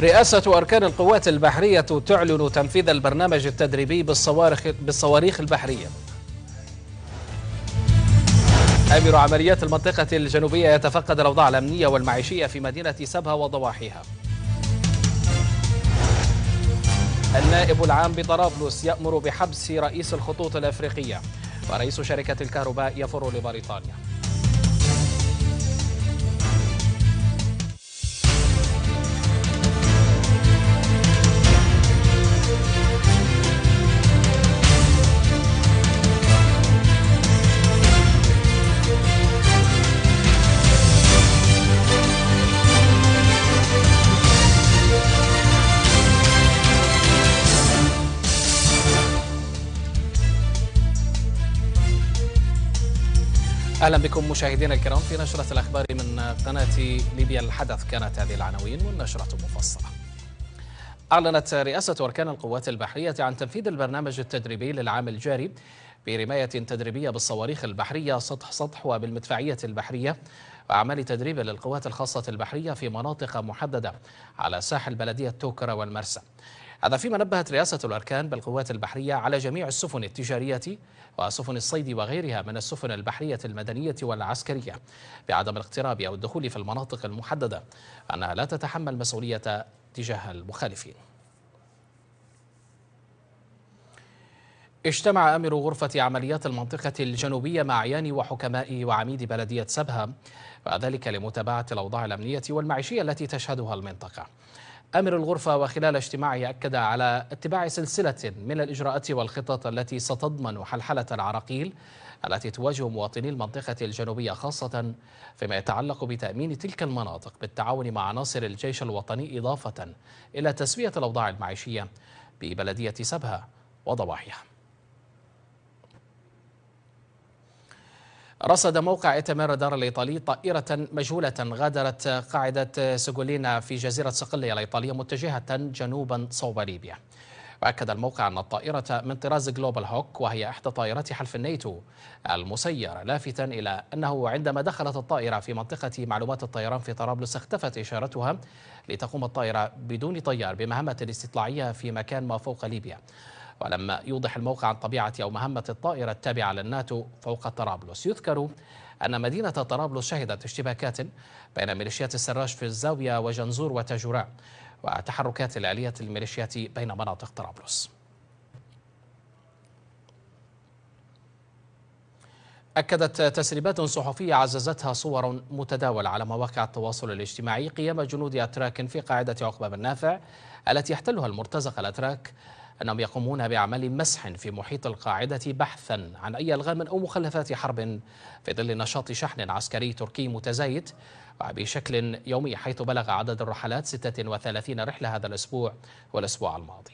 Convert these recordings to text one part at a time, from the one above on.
رئاسة أركان القوات البحرية تعلن تنفيذ البرنامج التدريبي بالصواريخ, بالصواريخ البحرية أمير عمليات المنطقة الجنوبية يتفقد الأوضاع الأمنية والمعيشية في مدينة سبها وضواحيها النائب العام بطرابلس يأمر بحبس رئيس الخطوط الأفريقية ورئيس شركة الكهرباء يفر لبريطانيا اهلا بكم مشاهدينا الكرام في نشره الاخبار من قناه ليبيا الحدث كانت هذه العناوين والنشره مفصله. اعلنت رئاسه اركان القوات البحريه عن تنفيذ البرنامج التدريبي للعام الجاري برمايه تدريبيه بالصواريخ البحريه سطح سطح وبالمدفعيه البحريه وأعمال تدريب للقوات الخاصة البحرية في مناطق محددة على ساحل بلدية توكرا والمرسى هذا فيما نبهت رئاسة الأركان بالقوات البحرية على جميع السفن التجارية وسفن الصيد وغيرها من السفن البحرية المدنية والعسكرية بعدم الاقتراب أو الدخول في المناطق المحددة أنها لا تتحمل مسؤولية تجاه المخالفين اجتمع أمر غرفة عمليات المنطقة الجنوبية مع عيان وحكماء وعميد بلدية سبها وذلك لمتابعة الأوضاع الأمنية والمعيشية التي تشهدها المنطقة أمر الغرفة وخلال اجتماعه أكد على اتباع سلسلة من الإجراءات والخطط التي ستضمن حلحلة العراقيل التي تواجه مواطني المنطقة الجنوبية خاصة فيما يتعلق بتأمين تلك المناطق بالتعاون مع عناصر الجيش الوطني إضافة إلى تسوية الأوضاع المعيشية ببلدية سبها وضواحيها رصد موقع ايتامير دار الإيطالي طائرة مجهولة غادرت قاعدة سجولينا في جزيرة صقلية الإيطالية متجهة جنوبا صوب ليبيا وأكد الموقع أن الطائرة من طراز جلوبال هوك وهي إحدى طائرات حلف الناتو المسير لافتا إلى أنه عندما دخلت الطائرة في منطقة معلومات الطيران في طرابلس اختفت إشارتها لتقوم الطائرة بدون طيار بمهمة استطلاعية في مكان ما فوق ليبيا ولما يوضح الموقع عن طبيعة أو مهمة الطائرة التابعة للناتو فوق طرابلس يذكر أن مدينة طرابلس شهدت اشتباكات بين ميليشيات السراج في الزاوية وجنزور وتاجوراء وتحركات الآلية الميليشيات بين مناطق طرابلس أكدت تسريبات صحفية عززتها صور متداولة على مواقع التواصل الاجتماعي قيام جنود أتراك في قاعدة عقبة بن نافع التي يحتلها المرتزق الأتراك أنهم يقومون بأعمال مسح في محيط القاعدة بحثا عن أي ألغام أو مخلفات حرب في ظل نشاط شحن عسكري تركي متزايد وبشكل يومي حيث بلغ عدد الرحلات 36 رحلة هذا الأسبوع والأسبوع الماضي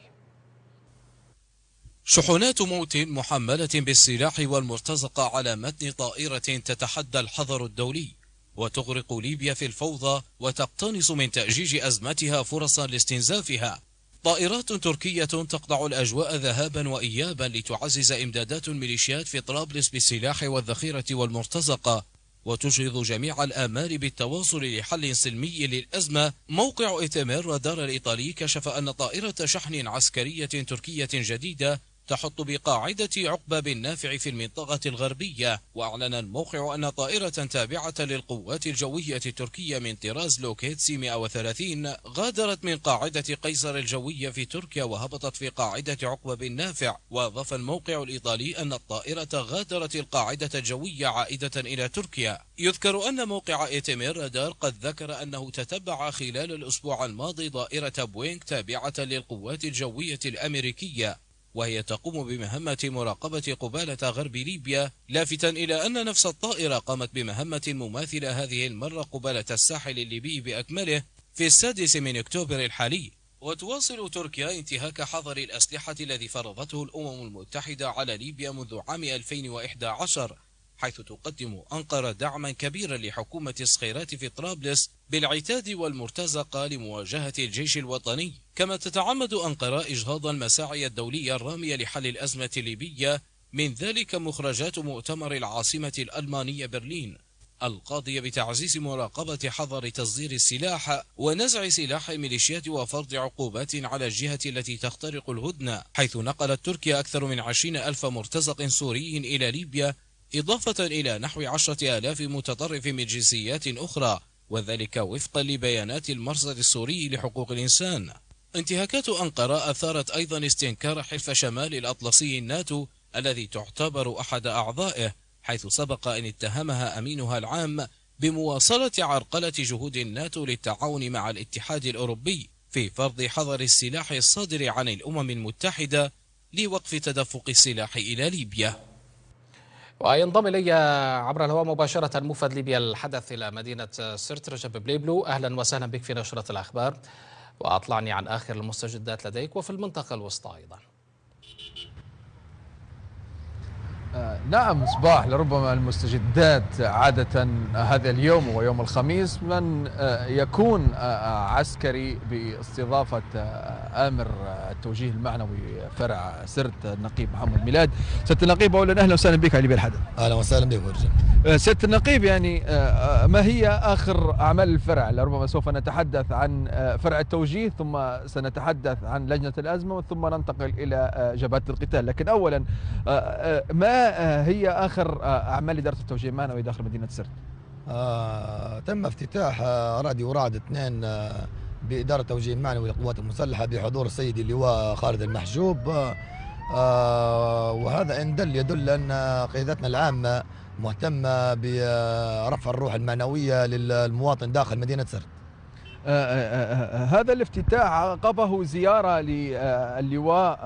شحنات موت محملة بالسلاح والمرتزقة على متن طائرة تتحدى الحظر الدولي وتغرق ليبيا في الفوضى وتقتنص من تأجيج أزمتها فرصا لاستنزافها طائرات تركية تقطع الأجواء ذهابا وإيابا لتعزز إمدادات الميليشيات في طرابلس بالسلاح والذخيرة والمرتزقة وتشهد جميع الآمال بالتواصل لحل سلمي للأزمة موقع إتمير رادار الإيطالي كشف أن طائرة شحن عسكرية تركية جديدة تحط بقاعدة عقبة بن نافع في المنطقة الغربية وأعلن الموقع أن طائرة تابعة للقوات الجوية التركية من طراز لوكيتسي 130 غادرت من قاعدة قيصر الجوية في تركيا وهبطت في قاعدة عقبة بن نافع وأضاف الموقع الإيطالي أن الطائرة غادرت القاعدة الجوية عائدة إلى تركيا يذكر أن موقع إيتمير رادار قد ذكر أنه تتبع خلال الأسبوع الماضي طائرة بوينغ تابعة للقوات الجوية الأمريكية وهي تقوم بمهمة مراقبة قبالة غرب ليبيا لافتا إلى أن نفس الطائرة قامت بمهمة مماثلة هذه المرة قبالة الساحل الليبي بأكمله في السادس من أكتوبر الحالي وتواصل تركيا انتهاك حظر الأسلحة الذي فرضته الأمم المتحدة على ليبيا منذ عام 2011 حيث تقدم أنقرة دعما كبيرا لحكومة الصخيرات في طرابلس بالعتاد والمرتزقة لمواجهة الجيش الوطني كما تتعمد أنقرة إجهاض المساعي الدولية الرامية لحل الأزمة الليبية من ذلك مخرجات مؤتمر العاصمة الألمانية برلين القاضية بتعزيز مراقبة حظر تصدير السلاح ونزع سلاح الميليشيات وفرض عقوبات على الجهة التي تخترق الهدنة حيث نقلت تركيا أكثر من عشرين ألف مرتزق سوري إلى ليبيا إضافة إلى نحو عشرة آلاف متطرف من جنسيات أخرى وذلك وفقا لبيانات المرصد السوري لحقوق الإنسان انتهاكات أنقرة أثارت أيضا استنكار حلف شمال الأطلسي الناتو الذي تعتبر أحد أعضائه حيث سبق أن اتهمها أمينها العام بمواصلة عرقلة جهود الناتو للتعاون مع الاتحاد الأوروبي في فرض حظر السلاح الصادر عن الأمم المتحدة لوقف تدفق السلاح إلى ليبيا وينضم الي عبر الهواء مباشره مفاد ليبيا الحدث الى مدينه سرت رجب بليبلو اهلا وسهلا بك في نشره الاخبار واطلعني عن اخر المستجدات لديك وفي المنطقه الوسطى ايضا آه، نعم صباح لربما المستجدات عادة هذا اليوم ويوم الخميس من آه، يكون آه، عسكري باستضافة آمر التوجيه المعنوي فرع سرت النقيب محمد ميلاد سيد النقيب أولا أهلا وسهلا بك علي حدد أهلا وسهلا بك برجم سيد النقيب يعني ما هي آخر أعمال الفرع لربما سوف نتحدث عن فرع التوجيه ثم سنتحدث عن لجنة الأزمة ثم ننتقل إلى جبهة القتال لكن أولا ما آه، هي اخر آه، اعمال اداره التوجيه المعنوي داخل مدينه سرت؟ آه تم افتتاح آه، راديو رعد اثنين باداره التوجيه المعنوي للقوات المسلحه بحضور السيد اللواء خالد المحجوب آه وهذا ان دل يدل ان قيادتنا العامه مهتمه برفع الروح المعنويه للمواطن داخل مدينه سرت. آه آه هذا الافتتاح عقبه زياره للواء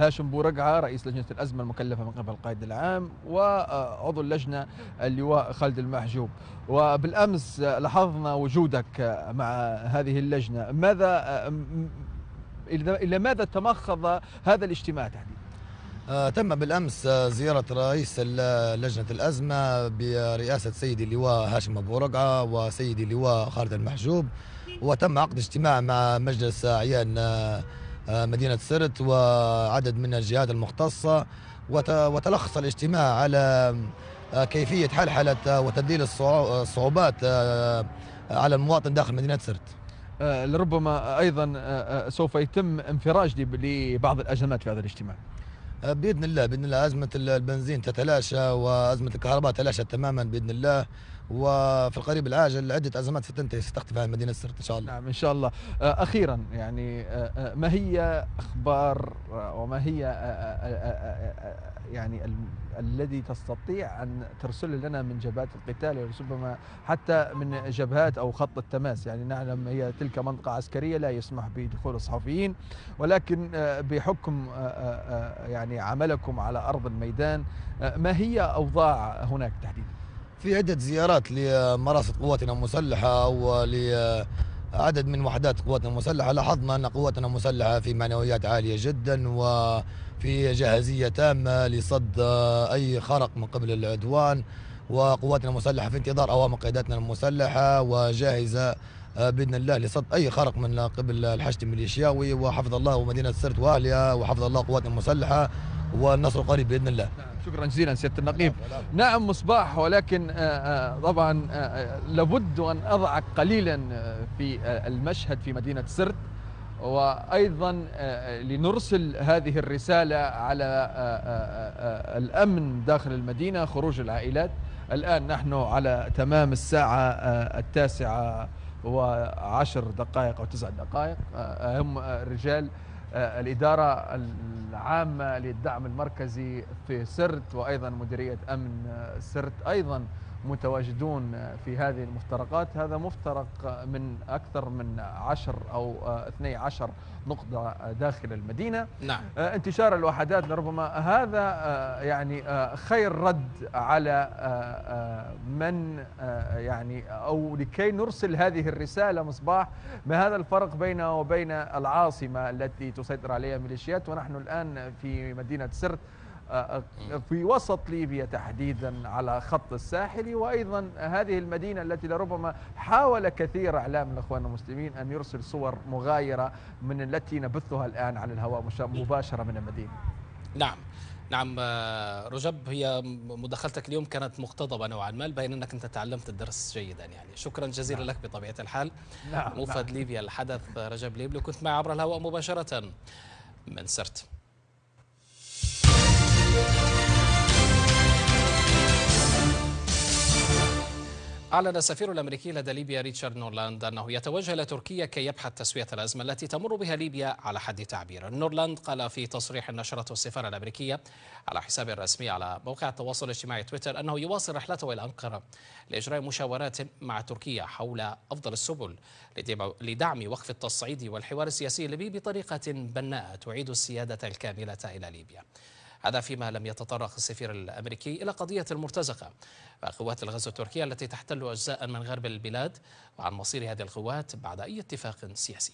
هاشم بورقعة رئيس لجنة الأزمة المكلفة من قبل القائد العام وعضو اللجنة اللواء خالد المحجوب وبالأمس لاحظنا وجودك مع هذه اللجنة ماذا إلى ماذا تمخض هذا الاجتماع تحديدا؟ آه، تم بالامس زياره رئيس لجنه الازمه برئاسه سيدي اللواء هاشم ابو رقعه وسيدي اللواء خالد المحجوب وتم عقد اجتماع مع مجلس اعيان آه، آه، مدينة سرت وعدد من الجهات المختصة وتلخص الاجتماع على آه، كيفية حلحلة آه، وتذليل الصعوبات على المواطن داخل مدينة سرت لربما أيضا سوف يتم انفراج لبعض الأزمات في هذا الاجتماع باذن الله باذن الله ازمه البنزين تتلاشى وازمه الكهرباء تلاشت تماما باذن الله وفي القريب العاجل عده ازمات ستنتهي ستختفي عن مدينه السرت ان شاء الله نعم ان شاء الله آه، اخيرا يعني آه، آه، ما هي اخبار وما هي يعني الذي تستطيع ان ترسل لنا من جبهات القتال يعني ربما حتى من جبهات او خط التماس يعني نعلم هي تلك منطقه عسكريه لا يسمح بدخول الصحفيين ولكن بحكم يعني عملكم على ارض الميدان ما هي اوضاع هناك تحديدا في عدة زيارات لمراصد قواتنا المسلحة ولعدد من وحدات قواتنا المسلحة لاحظنا أن قواتنا المسلحة في معنويات عالية جدا وفي جاهزية تامة لصد أي خرق من قبل العدوان وقواتنا المسلحة في انتظار أوامر قياداتنا المسلحة وجاهزة باذن الله لصد اي خرق من قبل الحشد الميليشياوي وحفظ الله مدينه سرت واهلها وحفظ الله قواتنا المسلحه والنصر قريب باذن الله نعم، شكرا جزيلا سياده النقيب نعم, نعم، مصباح ولكن آه، آه، طبعا آه، لابد ان اضعك قليلا في المشهد في مدينه سرت وايضا لنرسل هذه الرساله على الامن داخل المدينه خروج العائلات الان نحن على تمام الساعه التاسعه وعشر دقائق او تسع دقائق هم الرجال آه، الإدارة العامة للدعم المركزي في سرت وأيضا مديرية أمن سرت أيضا متواجدون في هذه المفترقات هذا مفترق من أكثر من 10 أو 12 آه، نقطة داخل المدينة نعم. آه، انتشار الوحدات لربما هذا آه، يعني خير رد على من يعني أو لكي نرسل هذه الرسالة مصباح ما هذا الفرق بينه وبين العاصمة التي تسيطر عليها ميليشيات ونحن الآن في مدينة سرت آه، آه، في وسط ليبيا تحديدا على خط الساحل وأيضا هذه المدينة التي لربما حاول كثير إعلام الأخوان المسلمين أن يرسل صور مغايرة من التي نبثها الآن على الهواء مباشرة من المدينة نعم نعم آه، رجب هي مداخلتك اليوم كانت مقتضبه نوعا ما بين انك انت تعلمت الدرس جيدا يعني شكرا جزيلا نعم. لك بطبيعه الحال نعم موفد نعم. ليبيا الحدث رجب ليبلي كنت معي عبر الهواء مباشره من سرت أعلن السفير الأمريكي لدى ليبيا ريتشارد نورلاند أنه يتوجه إلى تركيا كي يبحث تسوية الأزمة التي تمر بها ليبيا على حد تعبير نورلاند قال في تصريح نشرته السفارة الأمريكية على حساب الرسمي على موقع التواصل الاجتماعي تويتر أنه يواصل رحلته إلى أنقرة لإجراء مشاورات مع تركيا حول أفضل السبل لدعم وقف التصعيد والحوار السياسي الليبي بطريقة بناءة تعيد السيادة الكاملة إلى ليبيا هذا فيما لم يتطرق السفير الأمريكي إلى قضية المرتزقة قوات الغزو التركية التي تحتل أجزاء من غرب البلاد وعن مصير هذه القوات بعد أي اتفاق سياسي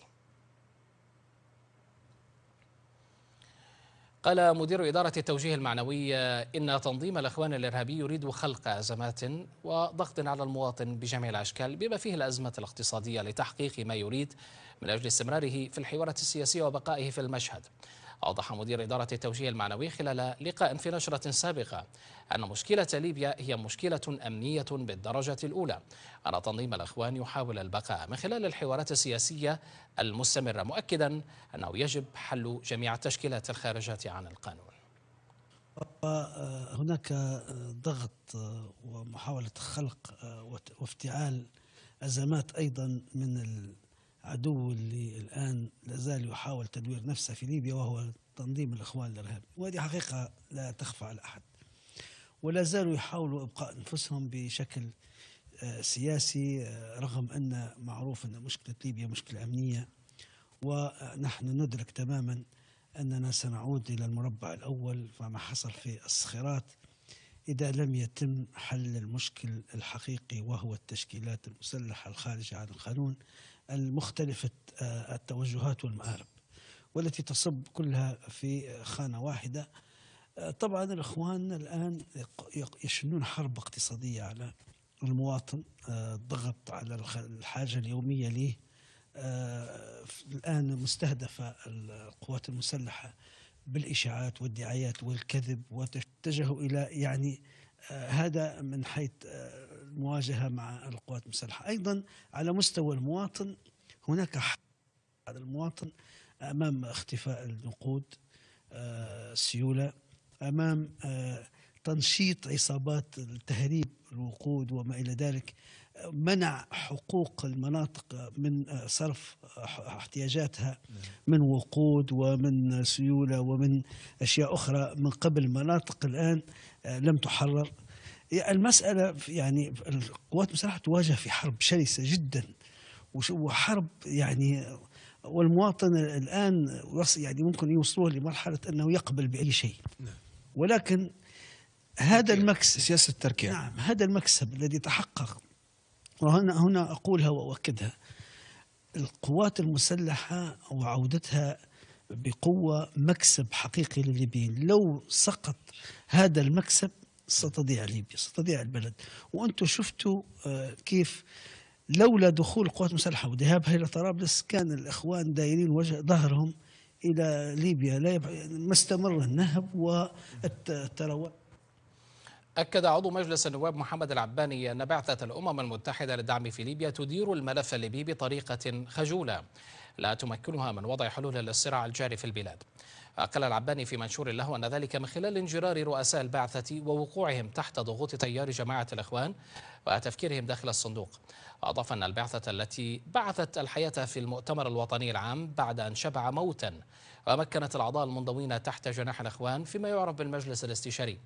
قال مدير إدارة التوجيه المعنوي إن تنظيم الإخوان الإرهابي يريد خلق أزمات وضغط على المواطن بجميع الأشكال بما فيه الأزمة الاقتصادية لتحقيق ما يريد من أجل استمراره في الحوارات السياسية وبقائه في المشهد أوضح مدير إدارة التوجيه المعنوي خلال لقاء في نشرة سابقة أن مشكلة ليبيا هي مشكلة أمنية بالدرجة الأولى أن تنظيم الأخوان يحاول البقاء من خلال الحوارات السياسية المستمرة مؤكدا أنه يجب حل جميع التشكيلات الخارجة عن القانون هناك ضغط ومحاولة خلق وافتعال أزمات أيضا من عدو اللي الآن لازال يحاول تدوير نفسه في ليبيا وهو تنظيم الإخوان الإرهابي وهذه حقيقة لا تخفى على أحد ولا زالوا يحاولوا إبقاء أنفسهم بشكل آه، سياسي آه، رغم أن معروف أن مشكلة ليبيا مشكلة أمنية ونحن ندرك تماما أننا سنعود إلى المربع الأول فما حصل في الصخيرات إذا لم يتم حل المشكل الحقيقي وهو التشكيلات المسلحة الخارجة عن القانون المختلفة آه، التوجهات والمآرب والتي تصب كلها في خانة واحدة آه، طبعا الإخوان الآن يشنون حرب اقتصادية على المواطن الضغط آه، على الحاجة اليومية له الآن مستهدفة القوات المسلحة بالإشاعات والدعايات والكذب واتجهوا إلى يعني هذا من حيث مواجهة مع القوات المسلحة أيضا على مستوى المواطن هناك على المواطن أمام اختفاء النقود السيولة آه، أمام آه، تنشيط عصابات التهريب الوقود وما إلى ذلك منع حقوق المناطق من آه، صرف احتياجاتها من وقود ومن سيولة ومن أشياء أخرى من قبل مناطق الآن لم تحرر المسألة يعني القوات المسلحة تواجه في حرب شرسة جدا وحرب يعني والمواطن الآن يعني ممكن يوصلوه لمرحلة أنه يقبل بأي شيء نعم. ولكن هذا المكسب سياسة تركيا نعم هذا المكسب الذي تحقق وهنا هنا أقولها وأؤكدها القوات المسلحة وعودتها بقوة مكسب حقيقي للليبيين لو سقط هذا المكسب ستضيع ليبيا ستضيع البلد وانتم شفتوا آه، كيف لولا دخول القوات المسلحه وذهابها الى طرابلس كان الاخوان دايرين وجه ظهرهم الى ليبيا لا يبع... ما استمر النهب والتروان أكد عضو مجلس النواب محمد العباني أن بعثة الأمم المتحدة للدعم في ليبيا تدير الملف الليبي بطريقة خجولة لا تمكنها من وضع حلول للصراع الجاري في البلاد قال العباني في منشور له أن ذلك من خلال انجرار رؤساء البعثة ووقوعهم تحت ضغوط تيار جماعة الإخوان وتفكيرهم داخل الصندوق أضاف أن البعثة التي بعثت الحياة في المؤتمر الوطني العام بعد أن شبع موتا ومكنت الأعضاء المنضوين تحت جناح الإخوان فيما يعرف بالمجلس الاستشاري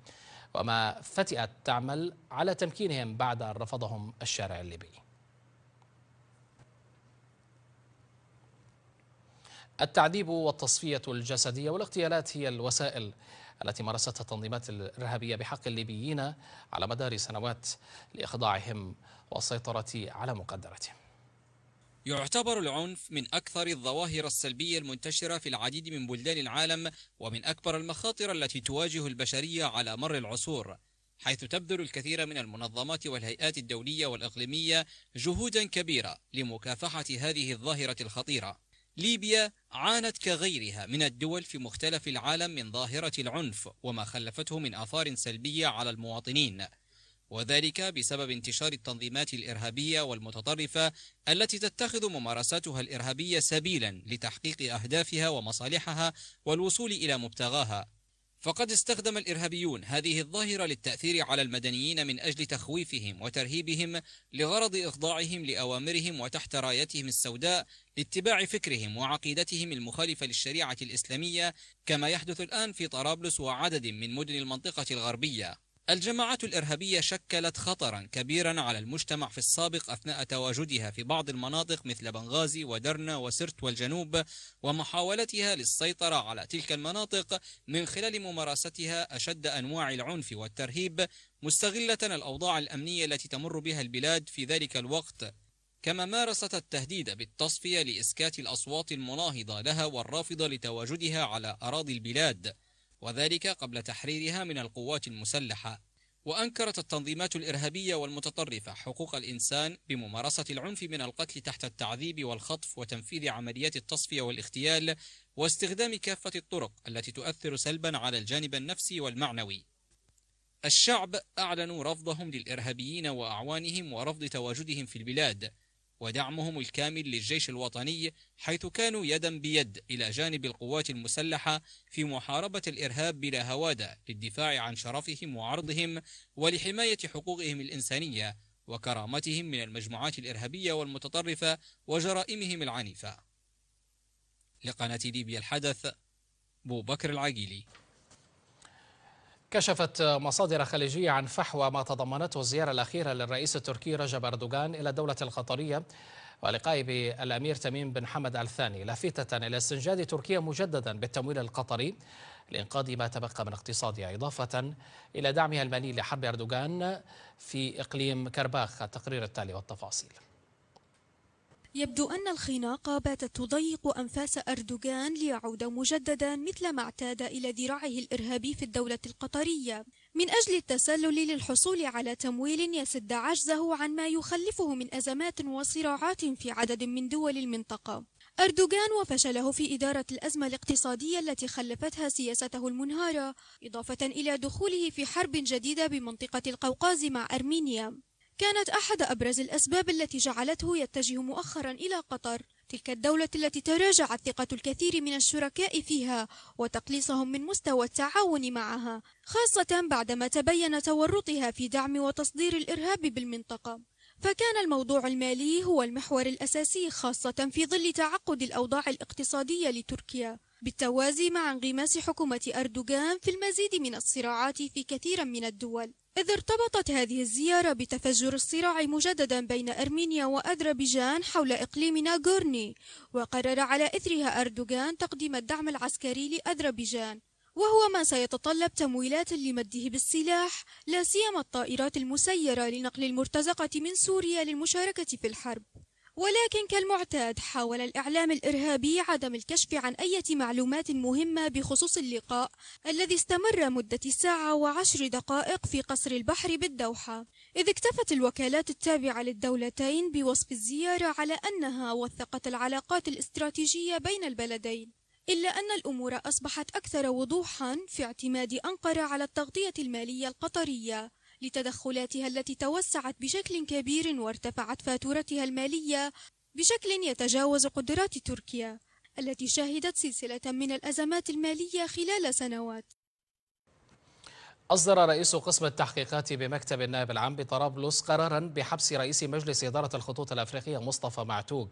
وما فتئت تعمل على تمكينهم بعد أن رفضهم الشارع الليبي التعذيب والتصفية الجسدية والاغتيالات هي الوسائل التي مارستها التنظيمات الإرهابية بحق الليبيين على مدار سنوات لإخضاعهم والسيطرة على مقدرتهم يعتبر العنف من أكثر الظواهر السلبية المنتشرة في العديد من بلدان العالم ومن أكبر المخاطر التي تواجه البشرية على مر العصور حيث تبذل الكثير من المنظمات والهيئات الدولية والإقليمية جهودا كبيرة لمكافحة هذه الظاهرة الخطيرة ليبيا عانت كغيرها من الدول في مختلف العالم من ظاهرة العنف وما خلفته من آثار سلبية على المواطنين وذلك بسبب انتشار التنظيمات الإرهابية والمتطرفة التي تتخذ ممارساتها الإرهابية سبيلا لتحقيق أهدافها ومصالحها والوصول إلى مبتغاها فقد استخدم الإرهابيون هذه الظاهرة للتأثير على المدنيين من أجل تخويفهم وترهيبهم لغرض إخضاعهم لأوامرهم وتحت رايتهم السوداء لاتباع فكرهم وعقيدتهم المخالفة للشريعة الإسلامية كما يحدث الآن في طرابلس وعدد من مدن المنطقة الغربية الجماعات الإرهابية شكلت خطرا كبيرا على المجتمع في السابق أثناء تواجدها في بعض المناطق مثل بنغازي ودرنا وسرت والجنوب ومحاولتها للسيطرة على تلك المناطق من خلال ممارستها أشد أنواع العنف والترهيب مستغلة الأوضاع الأمنية التي تمر بها البلاد في ذلك الوقت كما مارست التهديد بالتصفية لإسكات الأصوات المناهضة لها والرافضة لتواجدها على أراضي البلاد وذلك قبل تحريرها من القوات المسلحة وأنكرت التنظيمات الإرهابية والمتطرفة حقوق الإنسان بممارسة العنف من القتل تحت التعذيب والخطف وتنفيذ عمليات التصفية والاغتيال واستخدام كافة الطرق التي تؤثر سلبا على الجانب النفسي والمعنوي الشعب أعلنوا رفضهم للإرهابيين وأعوانهم ورفض تواجدهم في البلاد ودعمهم الكامل للجيش الوطني حيث كانوا يدا بيد إلى جانب القوات المسلحة في محاربة الإرهاب بلا هوادة للدفاع عن شرفهم وعرضهم ولحماية حقوقهم الإنسانية وكرامتهم من المجموعات الإرهابية والمتطرفة وجرائمهم العنيفة لقناة ليبيا الحدث بو بكر العقيلي كشفت مصادر خليجية عن فحوى ما تضمنته الزيارة الأخيرة للرئيس التركي رجب أردوغان إلى الدولة القطرية ولقائه بالأمير تميم بن حمد الثاني لافتة إلى استنجاد تركيا مجددا بالتمويل القطري لإنقاذ ما تبقى من اقتصادها إضافة إلى دعمها المالي لحرب أردوغان في إقليم كرباخ التقرير التالي والتفاصيل يبدو أن الخناقة باتت تضيق أنفاس أردوغان ليعود مجددا مثل ما اعتاد إلى ذراعه الإرهابي في الدولة القطرية من أجل التسلل للحصول على تمويل يسد عجزه عن ما يخلفه من أزمات وصراعات في عدد من دول المنطقة أردوغان وفشله في إدارة الأزمة الاقتصادية التي خلفتها سياسته المنهارة إضافة إلى دخوله في حرب جديدة بمنطقة القوقاز مع أرمينيا كانت أحد أبرز الأسباب التي جعلته يتجه مؤخرا إلى قطر تلك الدولة التي تراجعت ثقة الكثير من الشركاء فيها وتقليصهم من مستوى التعاون معها خاصة بعدما تبين تورطها في دعم وتصدير الإرهاب بالمنطقة فكان الموضوع المالي هو المحور الأساسي خاصة في ظل تعقد الأوضاع الاقتصادية لتركيا بالتوازي مع انغماس حكومة أردوغان في المزيد من الصراعات في كثير من الدول إذ ارتبطت هذه الزيارة بتفجر الصراع مجددا بين أرمينيا وأذربيجان حول إقليم ناغورني وقرر على إثرها أردوغان تقديم الدعم العسكري لأذربيجان وهو ما سيتطلب تمويلات لمده بالسلاح لا سيما الطائرات المسيرة لنقل المرتزقة من سوريا للمشاركة في الحرب ولكن كالمعتاد حاول الإعلام الإرهابي عدم الكشف عن أي معلومات مهمة بخصوص اللقاء الذي استمر مدة ساعة وعشر دقائق في قصر البحر بالدوحة إذ اكتفت الوكالات التابعة للدولتين بوصف الزيارة على أنها وثقت العلاقات الاستراتيجية بين البلدين إلا أن الأمور أصبحت أكثر وضوحا في اعتماد أنقرة على التغطية المالية القطرية لتدخلاتها التي توسعت بشكل كبير وارتفعت فاتورتها المالية بشكل يتجاوز قدرات تركيا التي شهدت سلسلة من الأزمات المالية خلال سنوات أصدر رئيس قسم التحقيقات بمكتب النائب العام بطرابلس قرارا بحبس رئيس مجلس إدارة الخطوط الأفريقية مصطفى معتوق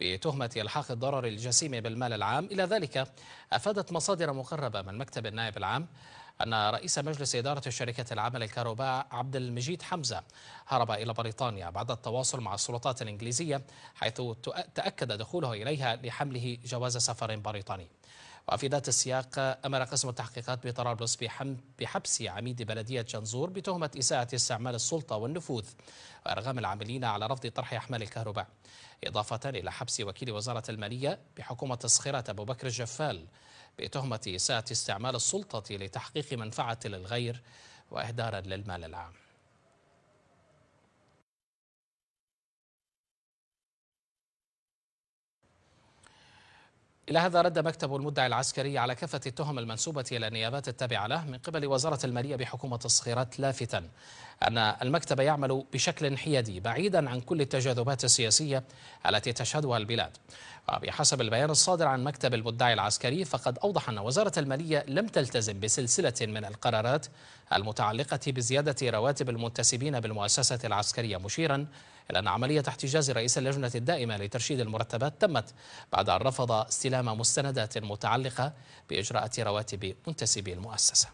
بتهمة إلحاق الضرر الجسيم بالمال العام إلى ذلك أفادت مصادر مقربة من مكتب النائب العام أن رئيس مجلس إدارة شركة العمل الكهرباء عبد المجيد حمزة هرب إلى بريطانيا بعد التواصل مع السلطات الإنجليزية حيث تأكد دخوله إليها لحمله جواز سفر بريطاني وفي ذات السياق أمر قسم التحقيقات بطرابلس بحبس عميد بلدية جنزور بتهمة إساءة استعمال السلطة والنفوذ وإرغام العاملين على رفض طرح أحمال الكهرباء إضافة إلى حبس وكيل وزارة المالية بحكومة تسخيرة أبو بكر الجفال بتهمة إساءة استعمال السلطة لتحقيق منفعة للغير وإهدارا للمال العام إلى هذا رد مكتب المدعي العسكري على كافة التهم المنسوبة إلى النيابات التابعة له من قبل وزارة المالية بحكومة الصخيرات لافتا أن المكتب يعمل بشكل حيادي بعيدا عن كل التجاذبات السياسية التي تشهدها البلاد وبحسب البيان الصادر عن مكتب المدعي العسكري فقد أوضح أن وزارة المالية لم تلتزم بسلسلة من القرارات المتعلقة بزيادة رواتب المنتسبين بالمؤسسة العسكرية مشيرا إلى أن عملية احتجاز رئيس اللجنة الدائمة لترشيد المرتبات تمت بعد أن رفض استلام مستندات متعلقة بإجراءات رواتب منتسبي المؤسسة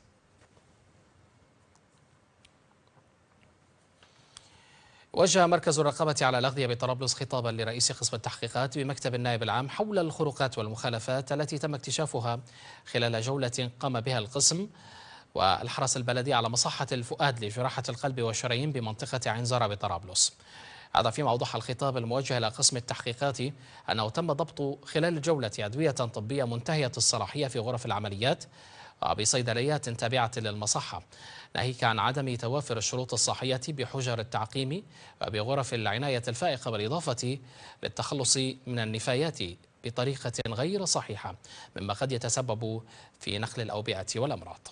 وجه مركز الرقابة على الأغذية بطرابلس خطابا لرئيس قسم التحقيقات بمكتب النائب العام حول الخروقات والمخالفات التي تم اكتشافها خلال جولة قام بها القسم والحرس البلدي على مصحة الفؤاد لجراحة القلب والشرايين بمنطقة عنزرة بطرابلس هذا فيما أوضح الخطاب الموجه إلى قسم التحقيقات أنه تم ضبط خلال الجولة أدوية طبية منتهية الصلاحية في غرف العمليات وبصيدليات تابعة للمصحة ناهيك عن عدم توافر الشروط الصحية بحجر التعقيم وبغرف العناية الفائقة بالإضافة للتخلص من النفايات بطريقة غير صحيحة مما قد يتسبب في نقل الأوبئة والأمراض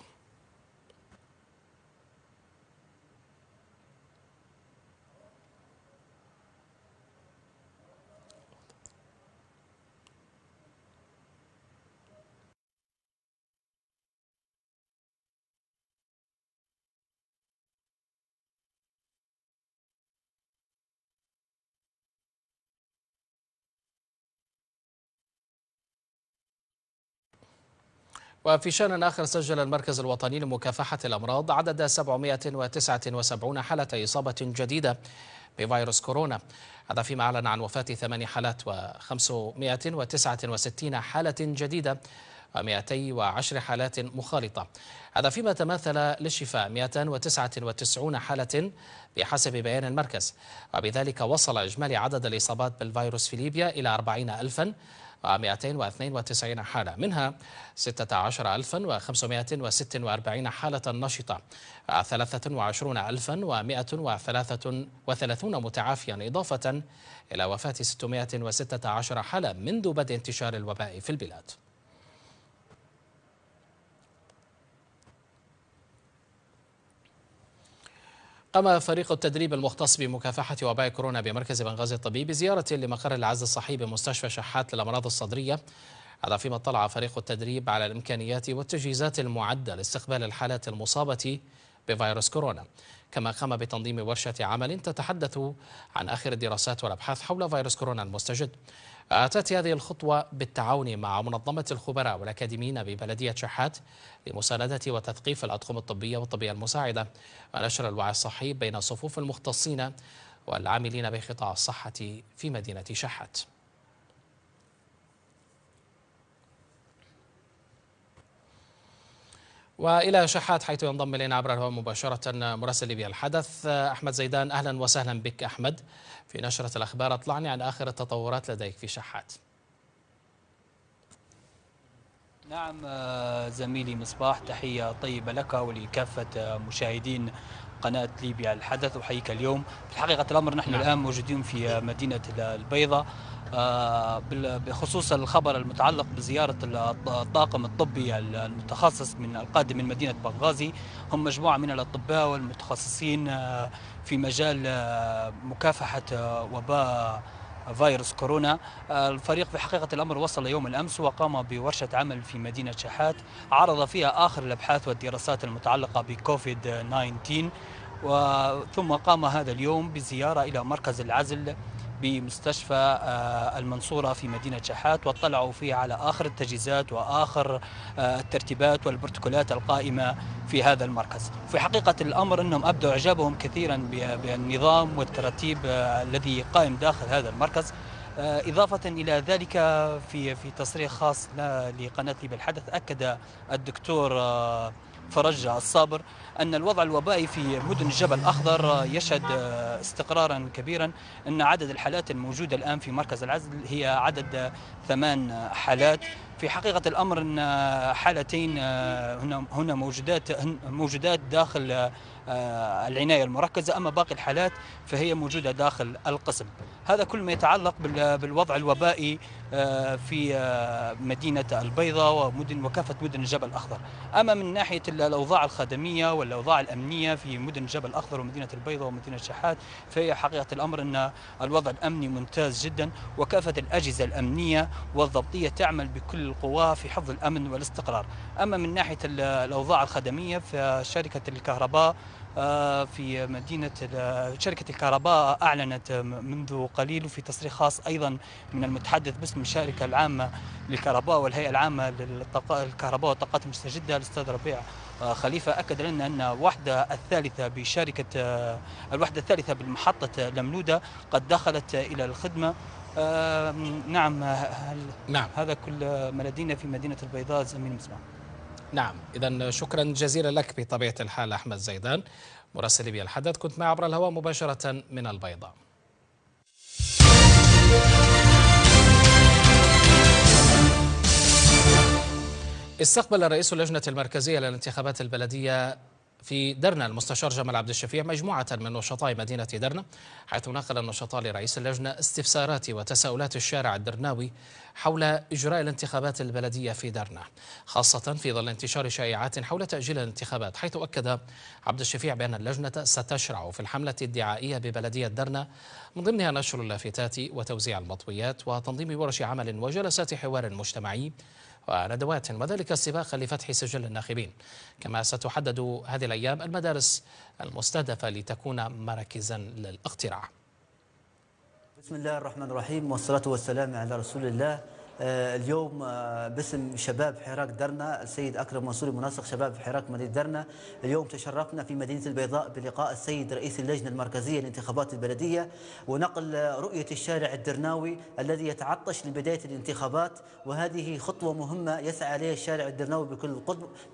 وفي شان آخر سجل المركز الوطني لمكافحة الأمراض عدد 779 حالة إصابة جديدة بفيروس كورونا هذا فيما أعلن عن وفاة ثمان حالات و569 حالة جديدة و210 حالات مخالطة هذا فيما تماثل للشفاء 299 حالة بحسب بيان المركز وبذلك وصل إجمالي عدد الإصابات بالفيروس في ليبيا إلى 40 ألفاً 292 حالة منها 16546 حالة نشطة 23133 متعافيا إضافة إلى وفاة 616 حالة منذ بدء انتشار الوباء في البلاد قام فريق التدريب المختص بمكافحة وباء كورونا بمركز بنغازي الطبي بزيارة لمقر العزل الصحي بمستشفى شحات للأمراض الصدرية هذا فيما اطلع فريق التدريب على الإمكانيات والتجهيزات المعدة لاستقبال الحالات المصابة بفيروس كورونا كما قام بتنظيم ورشة عمل تتحدث عن آخر الدراسات والأبحاث حول فيروس كورونا المستجد أتت هذه الخطوة بالتعاون مع منظمة الخبراء والأكاديميين ببلدية شحات لمساندة وتثقيف الأطقم الطبية والطبية المساعدة ونشر الوعي الصحي بين صفوف المختصين والعاملين بقطاع الصحة في مدينة شحات والى شحات حيث ينضم الينا عبر الهواء مباشره مراسل ليبيا الحدث احمد زيدان اهلا وسهلا بك احمد في نشره الاخبار اطلعني عن اخر التطورات لديك في شحات. نعم زميلي مصباح تحية طيبة لك ولكافة مشاهدين قناة ليبيا الحدث أحييك اليوم في الحقيقة الأمر نحن نعم. الآن موجودين في مدينة البيضة آه، بخصوص الخبر المتعلق بزيارة الطاقم الطبي المتخصص من القادم من مدينة بنغازي هم مجموعة من الأطباء والمتخصصين آه، في مجال آه، مكافحة وباء فيروس كورونا الفريق في حقيقة الأمر وصل يوم الأمس وقام بورشة عمل في مدينة شحات عرض فيها آخر الأبحاث والدراسات المتعلقة بكوفيد 19 وثم قام هذا اليوم بزيارة إلى مركز العزل بمستشفى آه، المنصورة في مدينة شحات واطلعوا فيه على آخر التجهيزات وآخر آه، الترتيبات والبروتوكولات القائمة في هذا المركز في حقيقة الأمر أنهم أبدوا إعجابهم كثيرا بالنظام والترتيب آه، الذي قائم داخل هذا المركز إضافة إلى ذلك في في تصريح خاص لقناة بالحدث أكد الدكتور فرج الصابر أن الوضع الوبائي في مدن الجبل الأخضر يشهد استقرارا كبيرا أن عدد الحالات الموجودة الآن في مركز العزل هي عدد ثمان حالات في حقيقة الأمر أن حالتين آه، هنا موجودات موجودات داخل آه، العناية المركزة أما باقي الحالات فهي موجودة داخل القسم هذا كل ما يتعلق بالوضع الوبائي آه، في آه، مدينة البيضاء ومدن وكافة مدن الجبل الأخضر أما من ناحية الأوضاع الخدمية والأوضاع الأمنية في مدن الجبل الأخضر ومدينة البيضاء ومدينة الشحات فهي حقيقة الأمر أن الوضع الأمني ممتاز جدا وكافة الأجهزة الأمنية والضبطية تعمل بكل قواها في حفظ الأمن والاستقرار أما من ناحية الأوضاع الخدمية فشركة الكهرباء آه، في مدينة شركة الكهرباء أعلنت منذ قليل وفي تصريح خاص أيضا من المتحدث باسم الشركة العامة للكهرباء والهيئة العامة للكهرباء والطاقات المستجدة الأستاذ ربيع آه، خليفة أكد لنا أن الوحدة الثالثة بشركة آه، الوحدة الثالثة بالمحطة لملودة قد دخلت إلى الخدمة نعم, نعم. هذا كل ما لدينا في مدينة البيضاء زميل مسمع نعم إذا شكرا جزيلا لك بطبيعة الحال أحمد زيدان مراسل بي الحدث كنت معي عبر الهواء مباشرة من البيضاء استقبل رئيس اللجنة المركزية للانتخابات البلدية في درنا المستشار جمال عبد الشفيع مجموعة من نشطاء مدينة درنا حيث نقل النشطاء لرئيس اللجنة استفسارات وتساؤلات الشارع الدرناوي حول إجراء الانتخابات البلدية في درنا خاصة في ظل انتشار شائعات حول تأجيل الانتخابات حيث أكد عبد الشفيع بأن اللجنة ستشرع في الحملة الدعائية ببلدية درنا من ضمنها نشر اللافتات وتوزيع المطويات وتنظيم ورش عمل وجلسات حوار مجتمعي وندوات وذلك سباقا لفتح سجل الناخبين كما ستحدد هذه الأيام المدارس المستهدفة لتكون مراكزا للاقتراع بسم الله الرحمن الرحيم والصلاة والسلام على رسول الله آه، اليوم آه، باسم شباب حراك درنا السيد أكرم منصوري منسق شباب حراك مدينة درنا اليوم تشرفنا في مدينة البيضاء بلقاء السيد رئيس اللجنة المركزية للانتخابات البلدية ونقل رؤية الشارع الدرناوي الذي يتعطش لبداية الانتخابات وهذه خطوة مهمة يسعى عليها الشارع الدرناوي بكل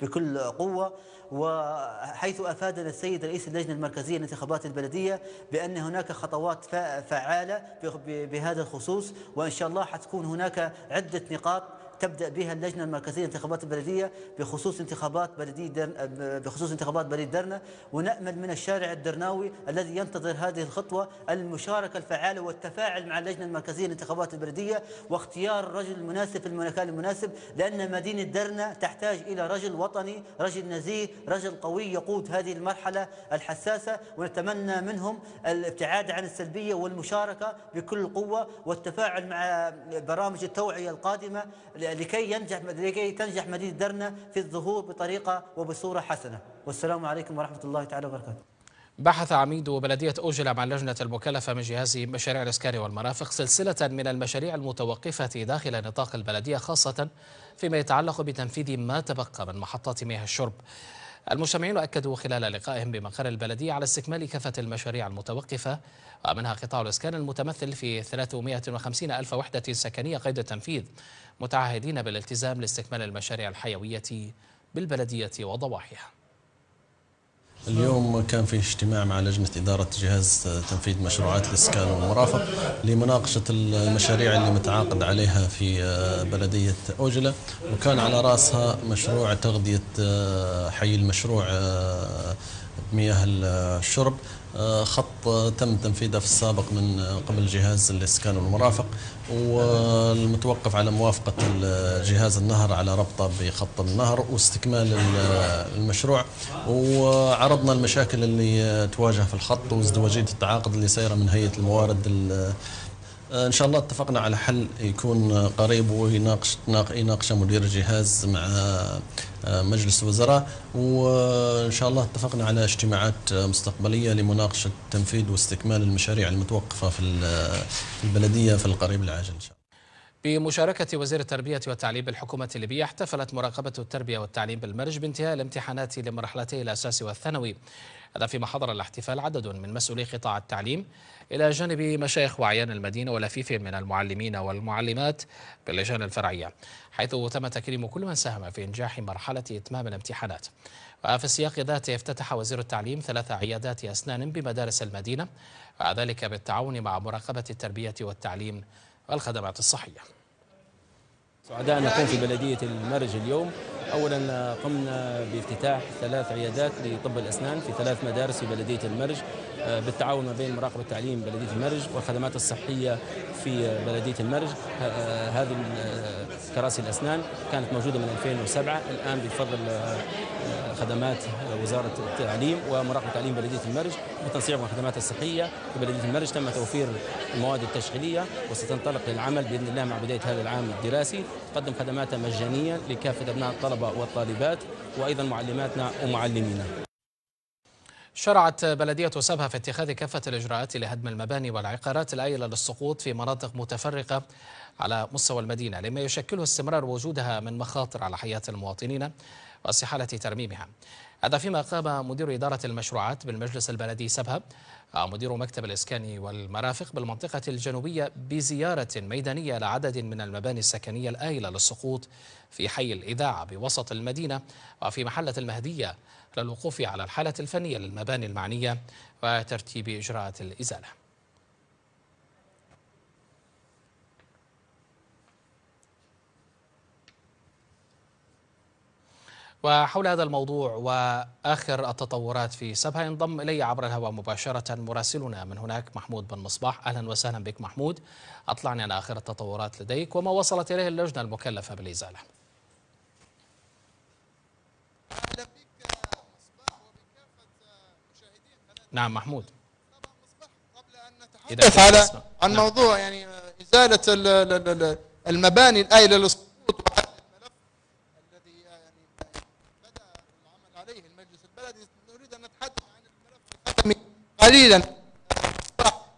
بكل قوة وحيث أفادنا السيد رئيس اللجنة المركزية لانتخابات البلدية بأن هناك خطوات فعالة بهذا الخصوص وإن شاء الله حتكون هناك عدة نقاط تبدا بها اللجنه المركزيه لانتخابات البلديه بخصوص انتخابات بلدي درن بخصوص انتخابات بلديه درنا ونامل من الشارع الدرناوي الذي ينتظر هذه الخطوه المشاركه الفعاله والتفاعل مع اللجنه المركزيه للانتخابات البلديه واختيار الرجل المناسب في المكان المناسب لان مدينه درنا تحتاج الى رجل وطني، رجل نزيه، رجل قوي يقود هذه المرحله الحساسه ونتمنى منهم الابتعاد عن السلبيه والمشاركه بكل قوه والتفاعل مع برامج التوعيه القادمه لكي ينجح لكي تنجح مدينه درنا في الظهور بطريقه وبصوره حسنه والسلام عليكم ورحمه الله تعالى وبركاته بحث عميد بلدية أوجل مع اللجنة المكلفة من جهاز مشاريع الإسكان والمرافق سلسلة من المشاريع المتوقفة داخل نطاق البلدية خاصة فيما يتعلق بتنفيذ ما تبقى من محطات مياه الشرب المجتمعين أكدوا خلال لقائهم بمقر البلدية على استكمال كافة المشاريع المتوقفة ومنها قطاع الإسكان المتمثل في 350 ألف وحدة سكنية قيد التنفيذ متعهدين بالالتزام لاستكمال المشاريع الحيوية بالبلدية وضواحيها اليوم كان في اجتماع مع لجنة إدارة جهاز تنفيذ مشروعات الإسكان والمرافق لمناقشة المشاريع اللي متعاقد عليها في بلدية أوجلة وكان على رأسها مشروع تغذية آه، حي المشروع آه، مياه الشرب آه، خط تم تنفيذه في السابق من قبل جهاز الاسكان والمرافق والمتوقف على موافقه جهاز النهر على ربطه بخط النهر واستكمال المشروع وعرضنا المشاكل اللي تواجه في الخط وازدواجيه التعاقد اللي سيره من هيئه الموارد آه، ان شاء الله اتفقنا على حل يكون آه، قريب ويناقش يناقشه مدير الجهاز مع آه، مجلس الوزراء وان شاء الله اتفقنا على اجتماعات مستقبليه لمناقشه تنفيذ واستكمال المشاريع المتوقفه في البلديه في القريب العاجل ان شاء الله. بمشاركة وزير التربية والتعليم بالحكومة الليبية احتفلت مراقبة التربية والتعليم بالمرج بانتهاء الامتحانات لمرحلتي الأساسي والثانوي هذا فيما حضر الاحتفال عدد من مسؤولي قطاع التعليم إلى جانب مشايخ وعيان المدينة ولفيف من المعلمين والمعلمات باللجان الفرعية حيث تم تكريم كل من ساهم في إنجاح مرحلة إتمام الامتحانات وفي السياق ذاته افتتح وزير التعليم ثلاث عيادات أسنان بمدارس المدينة وذلك بالتعاون مع مراقبة التربية والتعليم والخدمات الصحية سعداء نكون في بلدية المرج اليوم أولا قمنا بافتتاح ثلاث عيادات لطب الأسنان في ثلاث مدارس في بلدية المرج آه، بالتعاون ما بين مراقب التعليم بلدية المرج والخدمات الصحية في بلدية المرج آه، هذه آه، كراسي الأسنان كانت موجودة من 2007 الآن بفضل خدمات وزارة التعليم ومراقبة التعليم بلدية المرج بالتنسيق مع الخدمات الصحية في بلدية المرج تم توفير المواد التشغيلية وستنطلق للعمل بإذن الله مع بداية هذا العام الدراسي تقدم خدماتها مجانية لكافة أبناء الطلبة والطالبات وأيضا معلماتنا ومعلمينا شرعت بلدية سبها في اتخاذ كافة الإجراءات لهدم المباني والعقارات الآيلة للسقوط في مناطق متفرقة على مستوى المدينة لما يشكله استمرار وجودها من مخاطر على حياة المواطنين واستحالة ترميمها هذا فيما قام مدير إدارة المشروعات بالمجلس البلدي سبها آه، مدير مكتب الإسكان والمرافق بالمنطقة الجنوبية بزيارة ميدانية لعدد من المباني السكنية الآيلة للسقوط في حي الإذاعة بوسط المدينة وفي محلة المهدية للوقوف على الحالة الفنية للمباني المعنية وترتيب إجراءات الإزالة وحول هذا الموضوع وآخر التطورات في سبها ينضم إلي عبر الهواء مباشرة مراسلنا من هناك محمود بن مصباح أهلا وسهلا بك محمود أطلعني على آخر التطورات لديك وما وصلت إليه اللجنة المكلفة بالإزالة نعم محمود قبل أن نتحدث على عن نعم. موضوع يعني إزالة المباني الآيلة للصف قليلا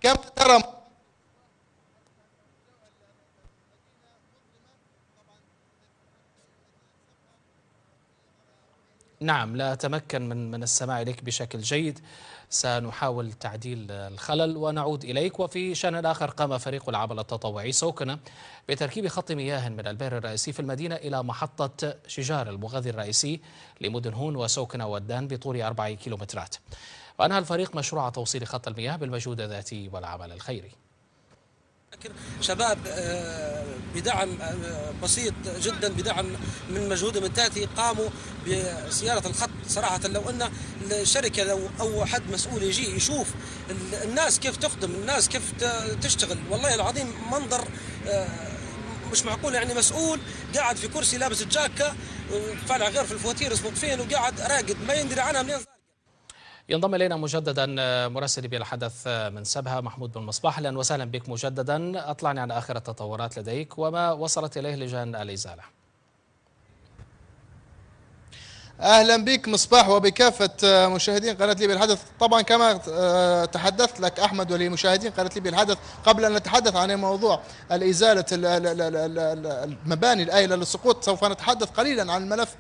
كما ترى نعم لا أتمكن من من السماع إليك بشكل جيد سنحاول تعديل الخلل ونعود إليك وفي شأن آخر قام فريق العمل التطوعي سوكنا بتركيب خط مياه من البئر الرئيسي في المدينة إلى محطة شجار المغذي الرئيسي لمدن هون وسوكنا والدان بطول أربع كيلومترات وأنهى الفريق مشروع توصيل خط المياه بالمجهود الذاتي والعمل الخيري لكن شباب آه، بدعم آه، بسيط جدا بدعم من مجهودهم الذاتي قاموا بسياره الخط صراحه لو ان الشركه لو او حد مسؤول يجي يشوف الناس كيف تخدم الناس كيف تشتغل والله العظيم منظر آه، مش معقول يعني مسؤول قاعد في كرسي لابس الجاكه فالع غير في الفواتير سبوتفين وقاعد راقد ما يندري عنها منين ينضم الينا مجددا آه، مراسل بالحدث آه، من سبها محمود بن مصباح اهلا وسهلا بك مجددا اطلعني على اخر التطورات لديك وما وصلت اليه لجان الازاله. اهلا بك مصباح وبكافه آه، مشاهدين قناه ليبيا الحدث طبعا كما تحدثت لك احمد ولمشاهدين قناه ليبيا الحدث قبل ان نتحدث عن موضوع الازاله المباني الايله للسقوط سوف نتحدث قليلا عن الملف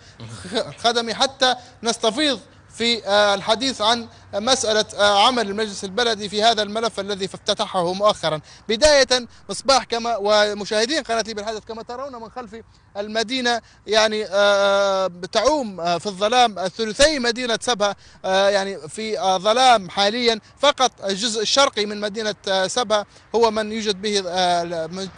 الخدمي حتى نستفيض في آه، الحديث عن مسألة آه، عمل المجلس البلدي في هذا الملف الذي افتتحه مؤخرا بداية مصباح كما ومشاهدين قناة ليبيا الحدث كما ترون من خلف المدينة يعني آه، آه، تعوم في الظلام ثلثي مدينة سبها يعني في ظلام حاليا فقط الجزء الشرقي من مدينة سبها هو من يوجد به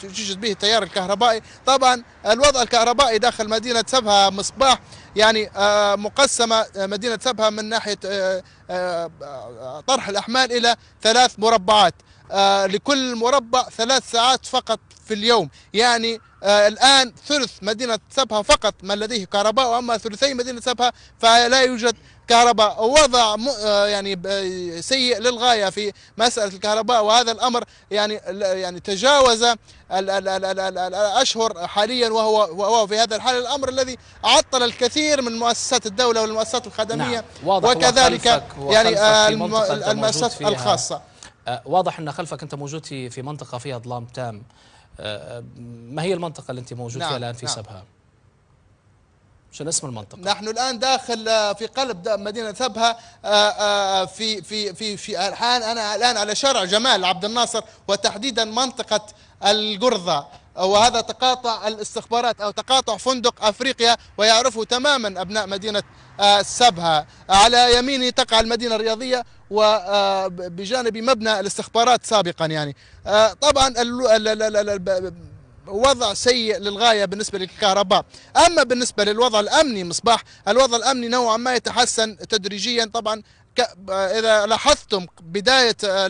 يوجد به التيار الكهربائي طبعا الوضع الكهربائي داخل مدينة سبها مصباح يعني مقسمة مدينة سبها من ناحية آه، آه، آه، طرح الأحمال إلى ثلاث مربعات لكل مربع ثلاث ساعات فقط في اليوم يعني الآن ثلث مدينة سبها فقط ما لديه كهرباء وأما ثلثي مدينة سبها فلا يوجد الكهرباء وضع آه، يعني آه، سيء للغايه في مساله الكهرباء وهذا الامر يعني يعني تجاوز الاشهر حاليا وهو وهو في هذا الحال الامر الذي عطل الكثير من مؤسسات الدوله والمؤسسات الخدميه نعم. واضح وكذلك يعني آه، المؤسسات الخاصه واضح ان خلفك انت موجود في منطقه فيها ظلام تام ما هي المنطقه اللي انت موجود نعم. فيها الان في نعم. سبها عشان اسم المنطقة نحن الآن داخل آه، في قلب دا مدينة ثبها آه، آه، في في في في الآن أنا الآن على شارع جمال عبد الناصر وتحديدا منطقة القرظة وهذا تقاطع الاستخبارات أو تقاطع فندق أفريقيا ويعرفه تماما أبناء مدينة سبها على يميني تقع المدينة الرياضية وبجانب مبنى الاستخبارات سابقا يعني طبعا وضع سيء للغاية بالنسبة للكهرباء أما بالنسبة للوضع الأمني مصباح الوضع الأمني نوعا ما يتحسن تدريجيا طبعا اذا لاحظتم بدايه آه،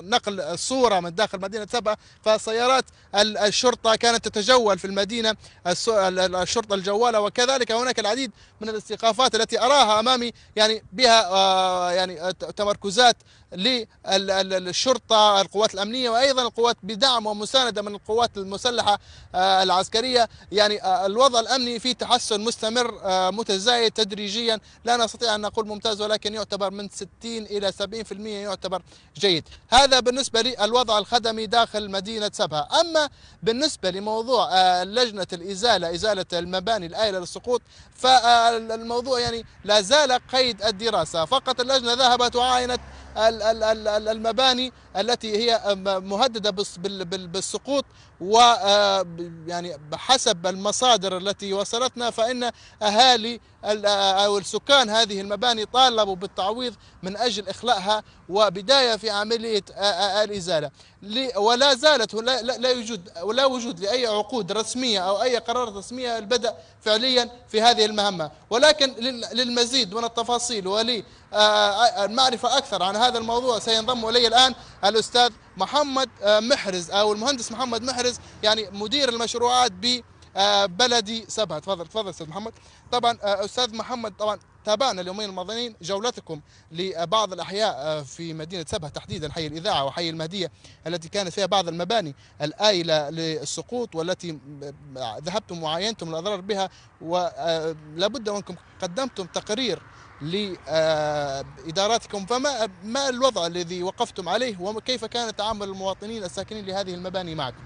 نقل الصوره من داخل مدينه سبا فسيارات الشرطه كانت تتجول في المدينه الشرطه الجواله وكذلك هناك العديد من الاستيقافات التي اراها امامي يعني بها آه، يعني تمركزات للشرطة القوات الأمنية وأيضا القوات بدعم ومساندة من القوات المسلحة آه، العسكرية يعني آه، الوضع الأمني في تحسن مستمر آه، متزايد تدريجيا لا نستطيع أن نقول ممتاز ولكن يعتبر من 60 إلى 70% يعتبر جيد هذا بالنسبة للوضع الخدمي داخل مدينة سبها أما بالنسبة لموضوع لجنة الإزالة إزالة المباني الآيلة للسقوط فالموضوع يعني لا زال قيد الدراسة فقط اللجنة ذهبت وعاينت المباني التي هي مهدده بالسقوط و آه، يعني بحسب المصادر التي وصلتنا فان اهالي آه، او السكان هذه المباني طالبوا بالتعويض من اجل اخلاءها وبدايه في عمليه آه، الازاله ولا زالت لا, يوجد ولا وجود لاي عقود رسميه او اي قرارات رسميه البدء فعليا في هذه المهمه ولكن للمزيد من التفاصيل ولي آه، آه، المعرفة أكثر عن هذا الموضوع سينضم إلي الآن الأستاذ محمد آه، محرز أو المهندس محمد محرز يعني مدير المشروعات ب بلدي تفضل تفضل استاذ محمد طبعا استاذ محمد طبعا تابعنا اليومين الماضيين جولتكم لبعض الاحياء في مدينه سبها تحديدا حي الاذاعه وحي المهديه التي كانت فيها بعض المباني الايله للسقوط والتي ذهبتم وعاينتم الاضرار بها ولابد وانكم قدمتم تقرير لإداراتكم فما ما الوضع الذي وقفتم عليه وكيف كان تعامل المواطنين الساكنين لهذه المباني معكم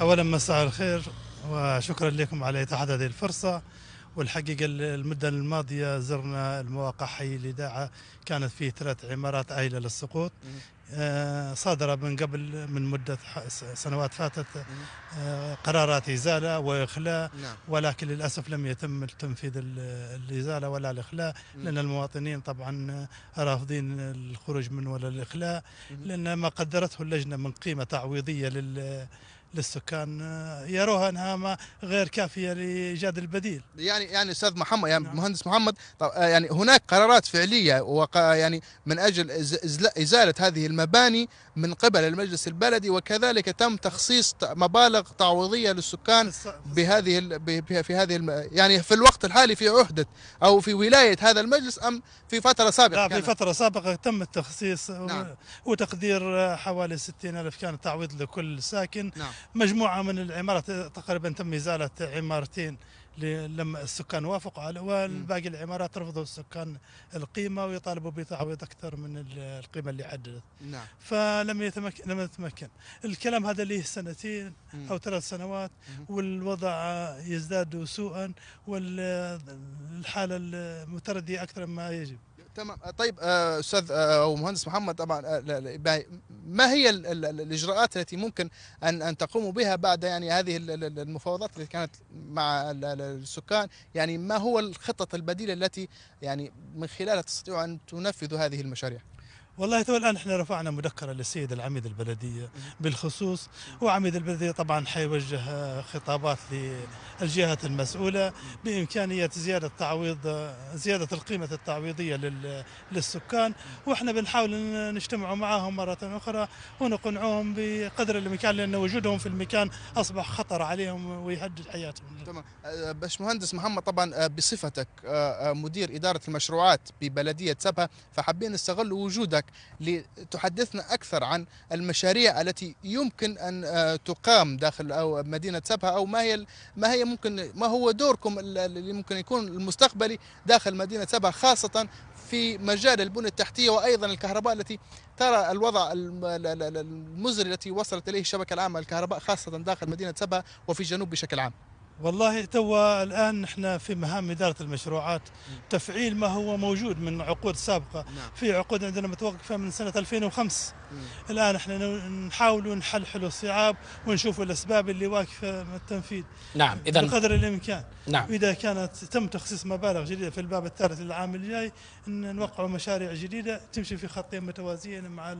أولا مساء الخير وشكرا لكم على إتاحة هذه الفرصة والحقيقة المدة الماضية زرنا المواقع حي لداعة كانت فيه ثلاث عمارات آيلة للسقوط آه، صادرة من قبل من مدة سنوات فاتت آه، قرارات إزالة وإخلاء نعم. ولكن للأسف لم يتم تنفيذ الإزالة ولا الإخلاء لأن المواطنين طبعا رافضين الخروج من ولا الإخلاء لأن ما قدرته اللجنة من قيمة تعويضية لل للسكان آه، يروها انها ما غير كافيه لايجاد البديل. يعني يعني استاذ محمد يعني نعم. مهندس محمد آه، يعني هناك قرارات فعليه وق يعني من اجل ازاله هذه المباني من قبل المجلس البلدي وكذلك تم تخصيص مبالغ تعويضيه للسكان بهذه في هذه يعني في الوقت الحالي في عهده او في ولايه هذا المجلس ام في فتره سابقه؟ نعم، في فتره سابقه تم التخصيص نعم. وتقدير حوالي 60000 كان تعويض لكل ساكن نعم. مجموعه من العمارات تقريبا تم ازاله عمارتين لما السكان وافقوا على والباقي العمارات رفضوا السكان القيمه ويطالبوا بتعويض اكثر من القيمه اللي حددت نعم فلم يتمكن لم يتمكن الكلام هذا له سنتين او ثلاث سنوات والوضع يزداد سوءا والحاله المترديه اكثر مما يجب تمام آه، طيب آه، استاذ آه، او مهندس محمد طبعا ما هي الاجراءات التي ممكن ان ان تقوموا بها بعد يعني هذه المفاوضات التي كانت مع السكان يعني ما هو الخطط البديله التي يعني من خلالها تستطيعوا ان تنفذوا هذه المشاريع؟ والله تو الان احنا رفعنا مذكره للسيد العميد البلديه بالخصوص وعميد البلديه طبعا حيوجه خطابات للجهات المسؤوله بامكانيه زياده تعويض زياده القيمه التعويضيه للسكان واحنا بنحاول نجتمع معاهم مره اخرى ونقنعهم بقدر الامكان لان وجودهم في المكان اصبح خطر عليهم ويهدد حياتهم. تمام أه، باشمهندس محمد طبعا أه، بصفتك أه، مدير اداره المشروعات ببلديه سبها فحابين نستغل وجودك حضرتك لتحدثنا أكثر عن المشاريع التي يمكن أن آه، تقام داخل أو مدينة سبها أو ما هي ما هي ممكن ما هو دوركم اللي ممكن يكون المستقبلي داخل مدينة سبها خاصة في مجال البنى التحتية وأيضا الكهرباء التي ترى الوضع المزري التي وصلت إليه الشبكة العامة للكهرباء خاصة داخل مدينة سبها وفي الجنوب بشكل عام والله توا الان نحن في مهام اداره المشروعات تفعيل ما هو موجود من عقود سابقه نعم. في عقود عندنا متوقفه من سنه 2005 الان احنا نحاولوا نحلحلوا الصعاب ونشوفوا الاسباب اللي واقفه من التنفيذ نعم اذا بقدر الامكان نعم اذا كانت تم تخصيص مبالغ جديده في الباب الثالث للعام الجاي نوقعوا مشاريع جديده تمشي في خطين متوازيين مع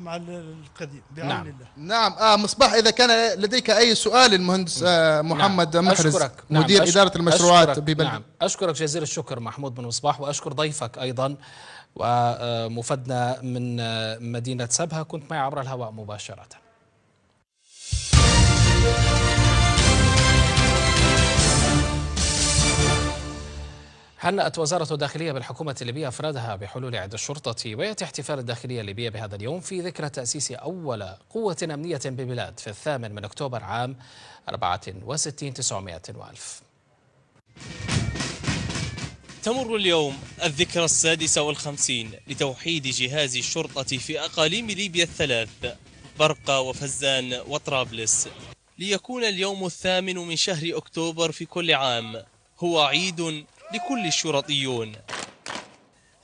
مع القديم بعون نعم. الله نعم آه مصباح اذا كان لديك اي سؤال المهندس آه نعم. محمد نعم. محرز أشكرك. مدير نعم. اداره المشروعات أشكرك. ببلد نعم. اشكرك جزيل الشكر محمود بن مصباح واشكر ضيفك ايضا ومفدنا آه، من آه، مدينه سبها كنت معي عبر الهواء مباشره هنأت وزارة الداخلية بالحكومة الليبية أفرادها بحلول عيد الشرطة ويأتي احتفال الداخلية الليبية بهذا اليوم في ذكرى تأسيس أول قوة أمنية ببلاد في الثامن من أكتوبر عام 64 900 وألف تمر اليوم الذكرى السادسة والخمسين لتوحيد جهاز الشرطة في أقاليم ليبيا الثلاث برقة وفزان وطرابلس ليكون اليوم الثامن من شهر أكتوبر في كل عام هو عيد لكل الشرطيون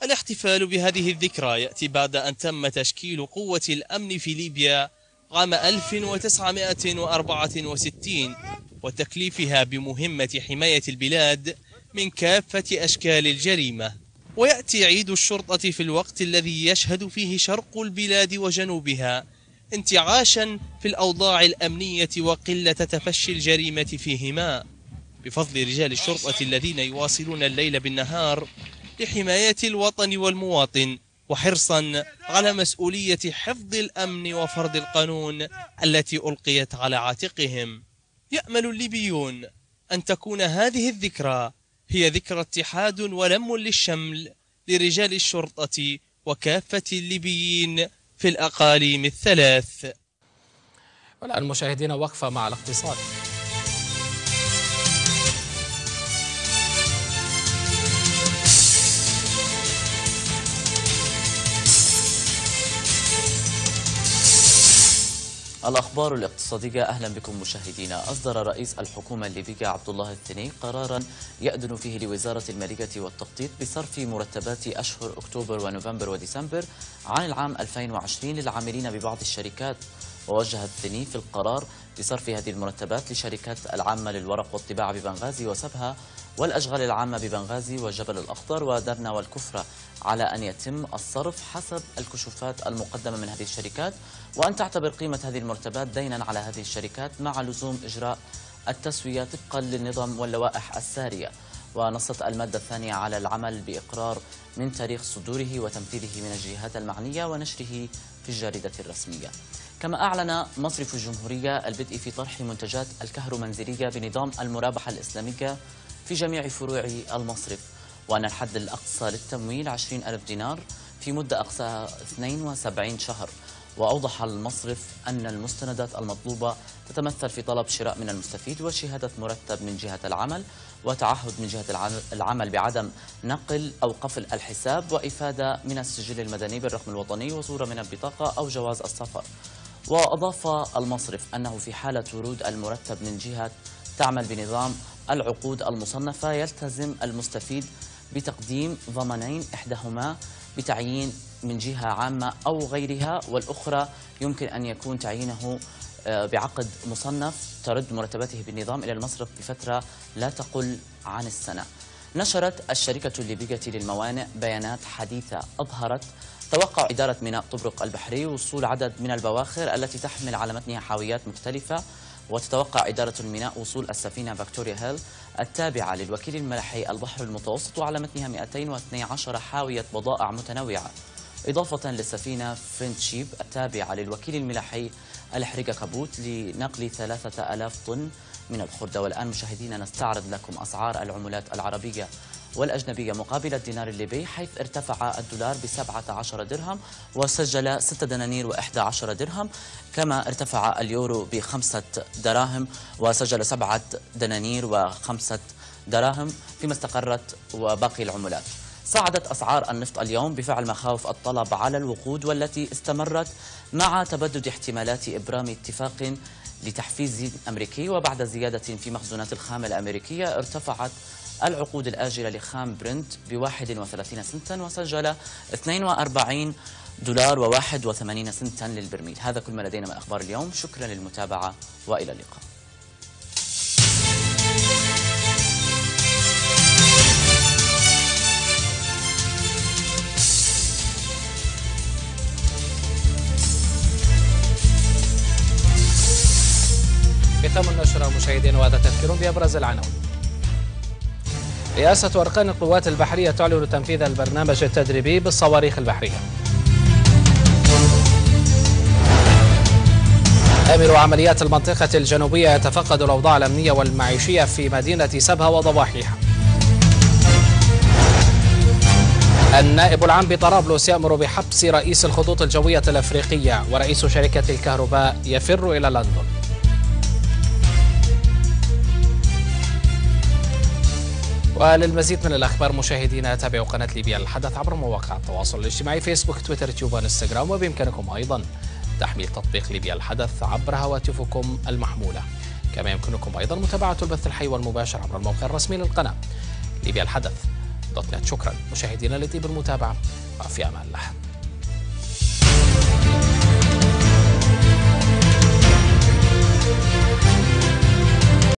الاحتفال بهذه الذكرى يأتي بعد أن تم تشكيل قوة الأمن في ليبيا عام 1964 وتكليفها بمهمة حماية البلاد من كافة أشكال الجريمة ويأتي عيد الشرطة في الوقت الذي يشهد فيه شرق البلاد وجنوبها انتعاشا في الأوضاع الأمنية وقلة تفشي الجريمة فيهما بفضل رجال الشرطة الذين يواصلون الليل بالنهار لحماية الوطن والمواطن وحرصا على مسؤولية حفظ الأمن وفرض القانون التي ألقيت على عاتقهم يأمل الليبيون أن تكون هذه الذكرى هي ذكرى اتحاد ولم للشمل لرجال الشرطة وكافة الليبيين في الأقاليم الثلاث والآن مشاهدين وقفة مع الاقتصاد الأخبار الاقتصادية أهلا بكم مشاهدينا أصدر رئيس الحكومة الليبية عبد الله الثني قرارا يأذن فيه لوزارة المالية والتخطيط بصرف مرتبات أشهر أكتوبر ونوفمبر وديسمبر عن العام 2020 للعاملين ببعض الشركات ووجه الثني في القرار بصرف هذه المرتبات لشركات العامة للورق والطباعة ببنغازي وسبها والأشغال العامة ببنغازي وجبل الأخضر ودرنا والكفرة على أن يتم الصرف حسب الكشوفات المقدمة من هذه الشركات وأن تعتبر قيمة هذه المرتبات دينا على هذه الشركات مع لزوم إجراء التسوية طبقا للنظام واللوائح السارية ونصت المادة الثانية على العمل بإقرار من تاريخ صدوره وتنفيذه من الجهات المعنية ونشره في الجريدة الرسمية كما أعلن مصرف الجمهورية البدء في طرح منتجات الكهرومنزلية بنظام المرابحة الإسلامية في جميع فروع المصرف وأن الحد الأقصى للتمويل 20 ألف دينار في مدة أقصى 72 شهر وأوضح المصرف أن المستندات المطلوبة تتمثل في طلب شراء من المستفيد وشهادة مرتب من جهة العمل وتعهد من جهة العمل بعدم نقل أو قفل الحساب وإفادة من السجل المدني بالرقم الوطني وصورة من البطاقة أو جواز السفر وأضاف المصرف أنه في حالة ورود المرتب من جهة تعمل بنظام العقود المصنفة يلتزم المستفيد بتقديم ضمانين إحدهما بتعيين من جهة عامة أو غيرها والأخرى يمكن أن يكون تعيينه آه، بعقد مصنف ترد مرتبته بالنظام إلى المصرف بفترة لا تقل عن السنة نشرت الشركة الليبية للموانئ بيانات حديثة أظهرت توقع إدارة ميناء طبرق البحري وصول عدد من البواخر التي تحمل على متنها حاويات مختلفة وتتوقع إدارة الميناء وصول السفينة فيكتوريا هيل التابعة للوكيل الملحي البحر المتوسط وعلى متنها 212 حاوية بضائع متنوعة إضافة للسفينة فرنتشيب التابعة للوكيل الملاحي الحريقة كابوت لنقل 3000 طن من الخردة والآن مشاهدينا نستعرض لكم أسعار العملات العربية والأجنبية مقابل الدينار الليبي حيث ارتفع الدولار ب 17 درهم وسجل 6 دنانير و11 درهم كما ارتفع اليورو بخمسة دراهم وسجل 7 دنانير وخمسة دراهم فيما استقرت وباقي العملات صعدت أسعار النفط اليوم بفعل مخاوف الطلب على الوقود والتي استمرت مع تبدد احتمالات إبرام اتفاق لتحفيز أمريكي وبعد زيادة في مخزونات الخام الأمريكية ارتفعت العقود الآجلة لخام برنت ب 31 سنتا وسجل 42 دولار و81 سنتا للبرميل هذا كل ما لدينا من أخبار اليوم شكرا للمتابعة وإلى اللقاء ختام النشرة مشاهدينا وهذا تذكير بأبرز العناوين رئاسة أركان القوات البحرية تعلن تنفيذ البرنامج التدريبي بالصواريخ البحرية آمر عمليات المنطقة الجنوبية يتفقد الأوضاع الأمنية والمعيشية في مدينة سبها وضواحيها النائب العام بطرابلس يأمر بحبس رئيس الخطوط الجوية الأفريقية ورئيس شركة الكهرباء يفر إلى لندن وللمزيد من الأخبار مشاهدينا تابعوا قناة ليبيا الحدث عبر مواقع التواصل الاجتماعي فيسبوك تويتر يوتيوب وانستغرام وبإمكانكم أيضا تحميل تطبيق ليبيا الحدث عبر هواتفكم المحمولة كما يمكنكم أيضا متابعة البث الحي والمباشر عبر الموقع الرسمي للقناة ليبيا الحدث دوت نت شكرا مشاهدينا لطيب المتابعة وفي أمان الله